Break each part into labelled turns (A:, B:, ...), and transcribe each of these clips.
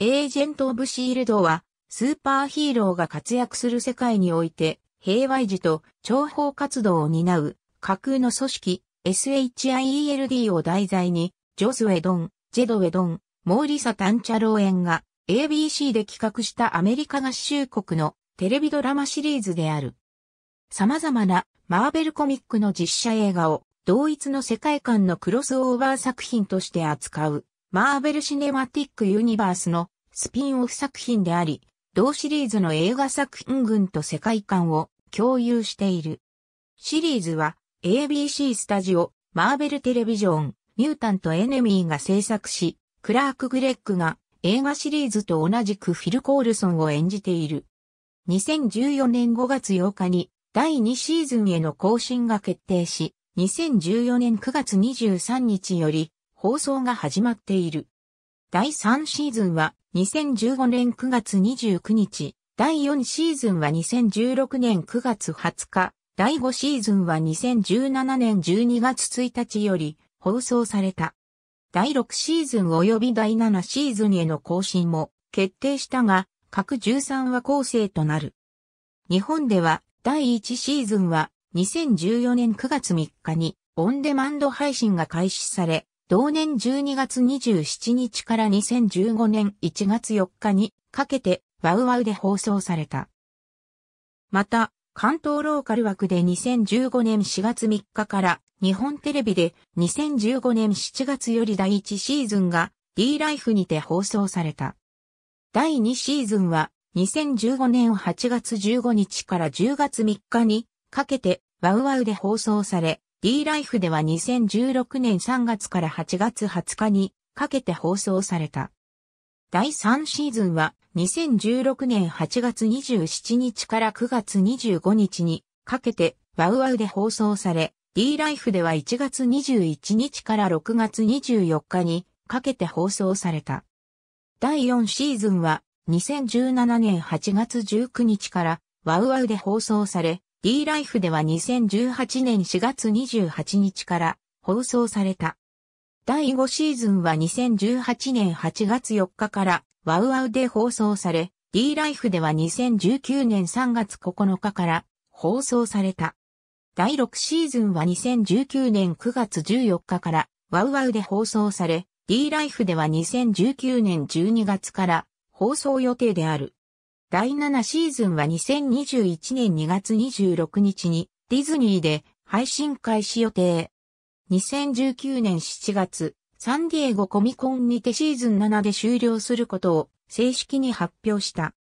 A: エージェント・オブ・シールドは、スーパーヒーローが活躍する世界において、平和維持と諜報活動を担う架空の組織 SHIELD を題材に、ジョスウェドン、ジェドウェドン、モーリサ・タンチャロー演が ABC で企画したアメリカ合衆国のテレビドラマシリーズである。様々なマーベルコミックの実写映画を同一の世界観のクロスオーバー作品として扱うマーベル・シネマティック・ユニバースのスピンオフ作品であり、同シリーズの映画作品群と世界観を共有している。シリーズは ABC スタジオ、マーベル・テレビジョン、ミュータント・エネミーが制作し、クラーク・グレッグが映画シリーズと同じくフィル・コールソンを演じている。2014年5月8日に第2シーズンへの更新が決定し、2014年9月23日より放送が始まっている。第3シーズンは2015年9月29日、第4シーズンは2016年9月20日、第5シーズンは2017年12月1日より放送された。第6シーズン及び第7シーズンへの更新も決定したが、各13話構成となる。日本では第1シーズンは2014年9月3日にオンデマンド配信が開始され、同年12月27日から2015年1月4日にかけてワウワウで放送された。また、関東ローカル枠で2015年4月3日から日本テレビで2015年7月より第1シーズンが D ライフにて放送された。第2シーズンは2015年8月15日から10月3日にかけてワウワウで放送され、D ライフでは2016年3月から8月20日にかけて放送された。第3シーズンは2016年8月27日から9月25日にかけてワウワウで放送され、D ライフでは1月21日から6月24日にかけて放送された。第4シーズンは2017年8月19日からワウワウで放送され、D ライフでは2018年4月28日から放送された。第5シーズンは2018年8月4日からワウワウで放送され、D ライフでは2019年3月9日から放送された。第6シーズンは2019年9月14日からワウワウで放送され、D ライフでは2019年12月から放送予定である。第7シーズンは2021年2月26日にディズニーで配信開始予定。2019年7月、サンディエゴコミコンにてシーズン7で終了することを正式に発表した。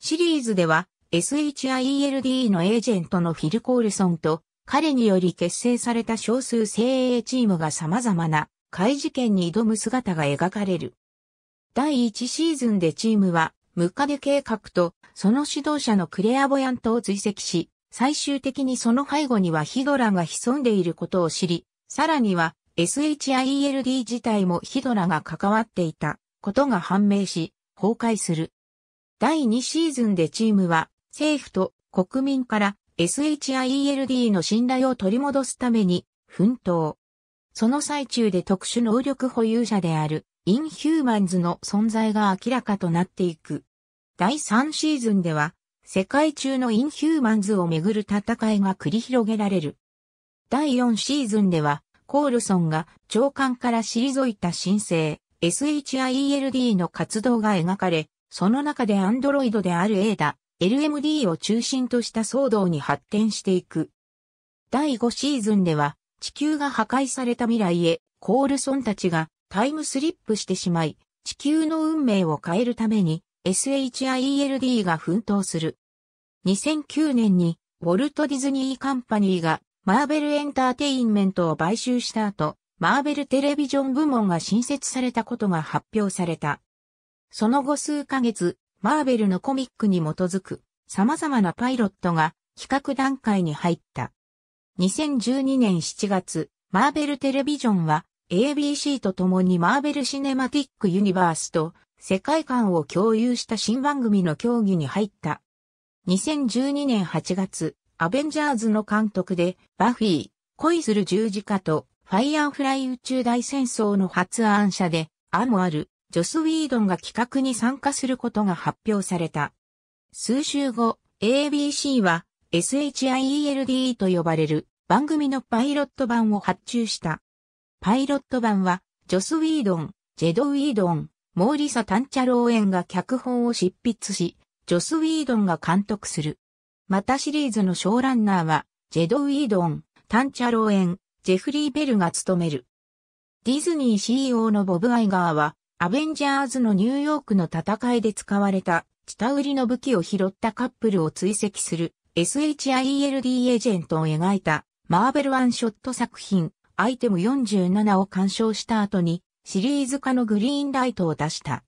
A: シリーズでは SHIELD のエージェントのフィル・コールソンと彼により結成された少数精鋭チームが様々な怪事件に挑む姿が描かれる。第1シーズンでチームはムカデ計画とその指導者のクレアボヤントを追跡し、最終的にその背後にはヒドラが潜んでいることを知り、さらには SHIELD 自体もヒドラが関わっていたことが判明し、崩壊する。第2シーズンでチームは政府と国民から SHIELD の信頼を取り戻すために奮闘。その最中で特殊能力保有者であるインヒューマンズの存在が明らかとなっていく。第3シーズンでは、世界中のインヒューマンズをめぐる戦いが繰り広げられる。第4シーズンでは、コールソンが長官から退いた新請、SHIELD の活動が描かれ、その中でアンドロイドである A だ、LMD を中心とした騒動に発展していく。第5シーズンでは、地球が破壊された未来へ、コールソンたちがタイムスリップしてしまい、地球の運命を変えるために SHIELD が奮闘する。2009年にウォルト・ディズニー・カンパニーがマーベル・エンターテインメントを買収した後、マーベル・テレビジョン部門が新設されたことが発表された。その後数ヶ月、マーベルのコミックに基づく様々なパイロットが企画段階に入った。2012年7月、マーベル・テレビジョンは ABC と共にマーベル・シネマティック・ユニバースと世界観を共有した新番組の競技に入った。2012年8月、アベンジャーズの監督で、バフィー、恋する十字架と、ファイアーフライ宇宙大戦争の発案者で、アモアル、ジョス・ウィードンが企画に参加することが発表された。数週後、ABC は SHIELD と呼ばれる番組のパイロット版を発注した。パイロット版は、ジョス・ウィードン、ジェド・ウィードン、モーリサ・タンチャローエンが脚本を執筆し、ジョス・ウィードンが監督する。またシリーズのショーランナーは、ジェド・ウィードン、タンチャローエン、ジェフリー・ベルが務める。ディズニー CEO のボブ・アイガーは、アベンジャーズのニューヨークの戦いで使われた、下売りの武器を拾ったカップルを追跡する SHIELD エージェントを描いたマーベルワンショット作品アイテム47を鑑賞した後にシリーズ化のグリーンライトを出した。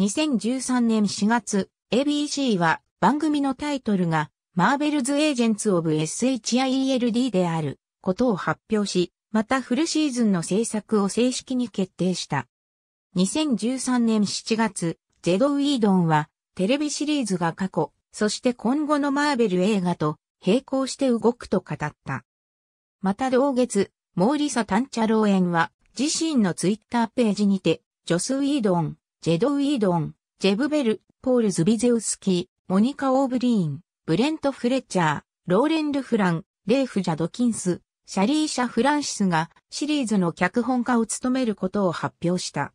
A: 2013年4月、ABC は番組のタイトルがマーベルズ・エージェンツ・オブ・ SHIELD であることを発表し、またフルシーズンの制作を正式に決定した。2013年7月、ゼド・ウィードンはテレビシリーズが過去、そして今後のマーベル映画と並行して動くと語った。また同月、モーリサ・タンチャローエンは、自身のツイッターページにて、ジョス・ウィードン、ジェド・ウィードン、ジェブ・ベル、ポール・ズビゼウスキー、モニカ・オーブリーン、ブレント・フレッチャー、ローレン・ル・フラン、レーフ・ジャドキンス、シャリーシャ・フランシスがシリーズの脚本家を務めることを発表した。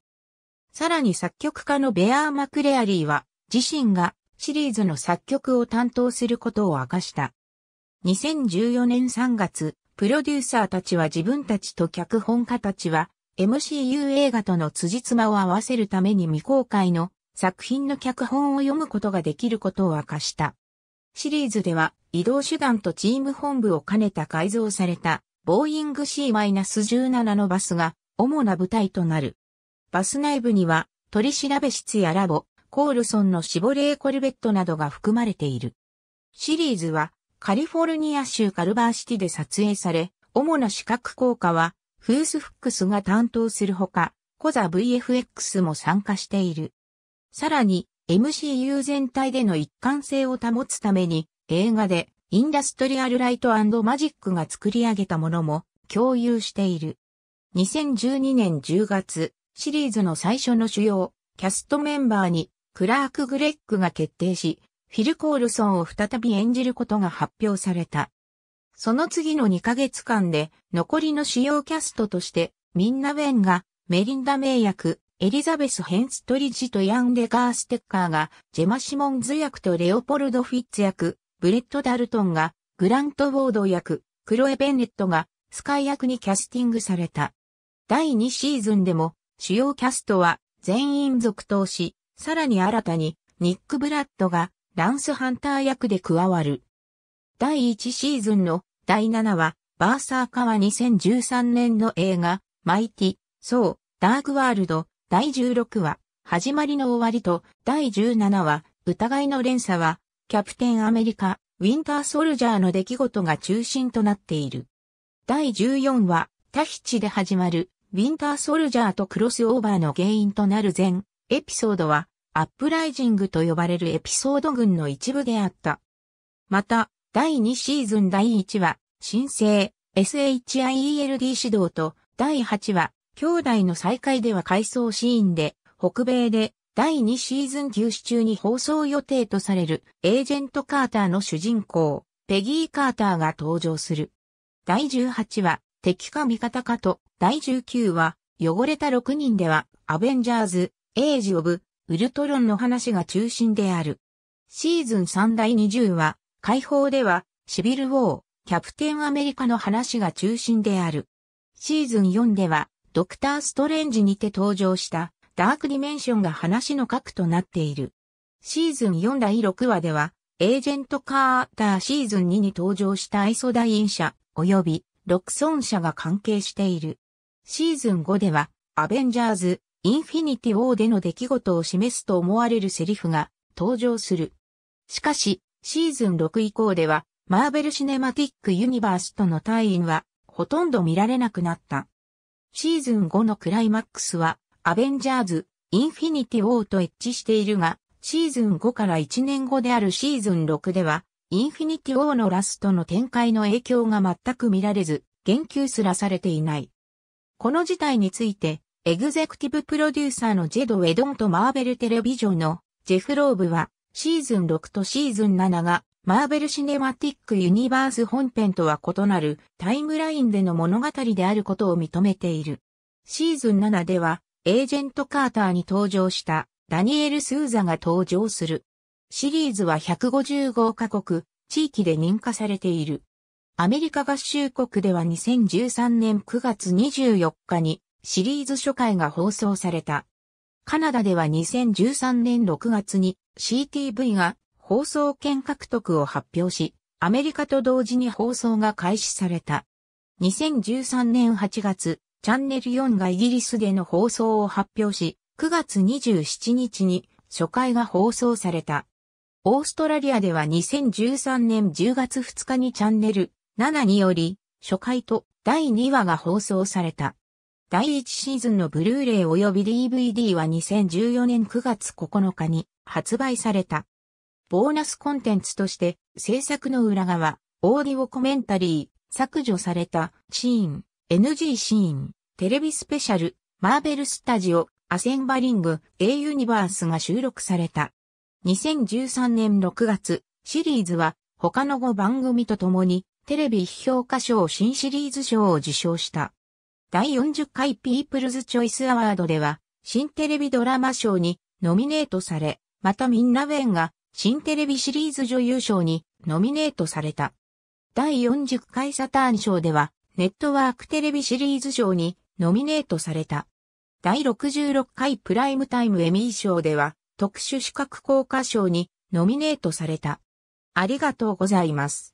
A: さらに作曲家のベアー・マクレアリーは自身がシリーズの作曲を担当することを明かした。2014年3月、プロデューサーたちは自分たちと脚本家たちは MCU 映画との辻褄を合わせるために未公開の作品の脚本を読むことができることを明かした。シリーズでは移動手段とチーム本部を兼ねた改造されたボーイング C-17 のバスが主な舞台となる。バス内部には取調室やラボ、コールソンのシボレーコルベットなどが含まれている。シリーズはカリフォルニア州カルバーシティで撮影され、主な視覚効果は、フースフックスが担当するほか、コザ VFX も参加している。さらに、MCU 全体での一貫性を保つために、映画でインダストリアルライトマジックが作り上げたものも共有している。2012年10月、シリーズの最初の主要、キャストメンバーに、クラーク・グレッグが決定し、フィル・コールソンを再び演じることが発表された。その次の2ヶ月間で残りの主要キャストとしてミンナ・ウェンがメリンダ・名役、エリザベス・ヘンストリッジとヤン・デガー・ステッカーがジェマ・シモンズ役とレオポルド・フィッツ役、ブレット・ダルトンがグラント・ウォード役、クロエ・ベネットがスカイ役にキャスティングされた。第2シーズンでも主要キャストは全員続投し、さらに新たにニック・ブラッドがランスハンター役で加わる。第1シーズンの第7話、バーサーカは2013年の映画、マイティ、ソー、ダークワールド、第16話、始まりの終わりと、第17話、疑いの連鎖は、キャプテンアメリカ、ウィンターソルジャーの出来事が中心となっている。第14話、タヒチで始まる、ウィンターソルジャーとクロスオーバーの原因となる全エピソードは、アップライジングと呼ばれるエピソード群の一部であった。また、第2シーズン第1話、新生、SHIELD 指導と、第8話、兄弟の再会では回想シーンで、北米で、第2シーズン休止中に放送予定とされる、エージェント・カーターの主人公、ペギー・カーターが登場する。第18話、敵か味方かと、第19話、汚れた6人では、アベンジャーズ、エイジ・オブ、ウルトロンの話が中心である。シーズン3第20話、解放では、シビルウォー、キャプテンアメリカの話が中心である。シーズン4では、ドクター・ストレンジにて登場したダークディメンションが話の核となっている。シーズン4第6話では、エージェント・カーターシーズン2に登場したアイソダイン社及びロクソン社が関係している。シーズン5では、アベンジャーズ、インフィニティ・ウォーでの出来事を示すと思われるセリフが登場する。しかし、シーズン6以降では、マーベル・シネマティック・ユニバースとの対イは、ほとんど見られなくなった。シーズン5のクライマックスは、アベンジャーズ、インフィニティ・ウォーと一致しているが、シーズン5から1年後であるシーズン6では、インフィニティ・ウォーのラストの展開の影響が全く見られず、言及すらされていない。この事態について、エグゼクティブプロデューサーのジェド・ウェドンとマーベルテレビジョンのジェフ・ローブはシーズン6とシーズン7がマーベル・シネマティック・ユニバース本編とは異なるタイムラインでの物語であることを認めている。シーズン7ではエージェント・カーターに登場したダニエル・スーザが登場する。シリーズは155カ国、地域で認可されている。アメリカ合衆国では2013年9月24日にシリーズ初回が放送された。カナダでは2013年6月に CTV が放送権獲得を発表し、アメリカと同時に放送が開始された。2013年8月、チャンネル4がイギリスでの放送を発表し、9月27日に初回が放送された。オーストラリアでは2013年10月2日にチャンネル7により、初回と第2話が放送された。第1シーズンのブルーレイ及び DVD は2014年9月9日に発売された。ボーナスコンテンツとして制作の裏側、オーディオコメンタリー、削除されたシーン、NG シーン、テレビスペシャル、マーベルスタジオ、アセンバリング、A ユニバースが収録された。2013年6月、シリーズは他の5番組とともにテレビ批評家賞新シリーズ賞を受賞した。第40回ピープルズ・チョイス・アワードでは、新テレビドラマ賞にノミネートされ、またミンナ・ウェンが新テレビシリーズ女優賞にノミネートされた。第40回サターン賞では、ネットワークテレビシリーズ賞にノミネートされた。第66回プライムタイムエミー賞では、特殊資格効果賞にノミネートされた。ありがとうございます。